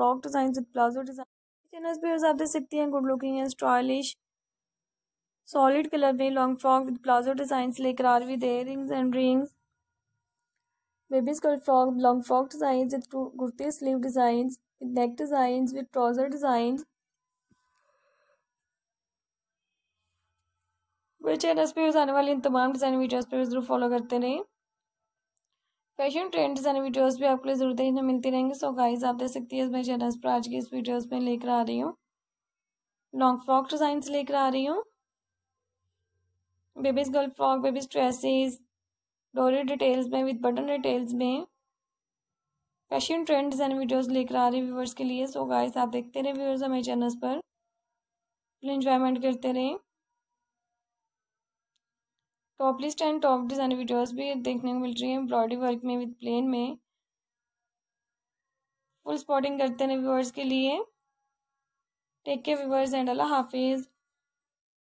frock design with palazzo design channels पे आप देख सकती हैं good looking and stylish solid colour में long frock with palazzo design लेकर आर with earrings and rings babies कल frock long frock design with कुर्ते sleeve design with neck design with trouser design मेरे चैनल्स पे आने वाले इन तमाम डिज़ाइन वीडियोस पे ज़रूर फॉलो करते रहें फैशन ट्रेंड्स एंड वीडियोस भी आपके लिए जरूर देखने मिलती रहेंगे सो गाइज गाइस आप देख सकती है मेरे चैनल पर आज की इस वीडियोस में लेकर आ रही हूँ लॉन्ग फ्रॉक डिजाइन लेकर आ रही हूँ babies girl frock babies dresses डोरी डिटेल्स में विद बटन डिटेल्स में फैशन ट्रेंड्स एंड वीडियोस लेकर आ रही व्यूवर्स के लिए सो so गाइस आप देखते रहे व्यूवर्स हमारे चैनल्स पर एंजॉयमेंट करते रहें top list and top design videos भी देखने को मिल रही है एम्ब्रॉयडरी वर्क में विद प्लेन में फुल स्पॉटिंग करते हैं व्यूअर्स के लिए टेक के व्यूअर्स एंड अल्लाह हाफिज़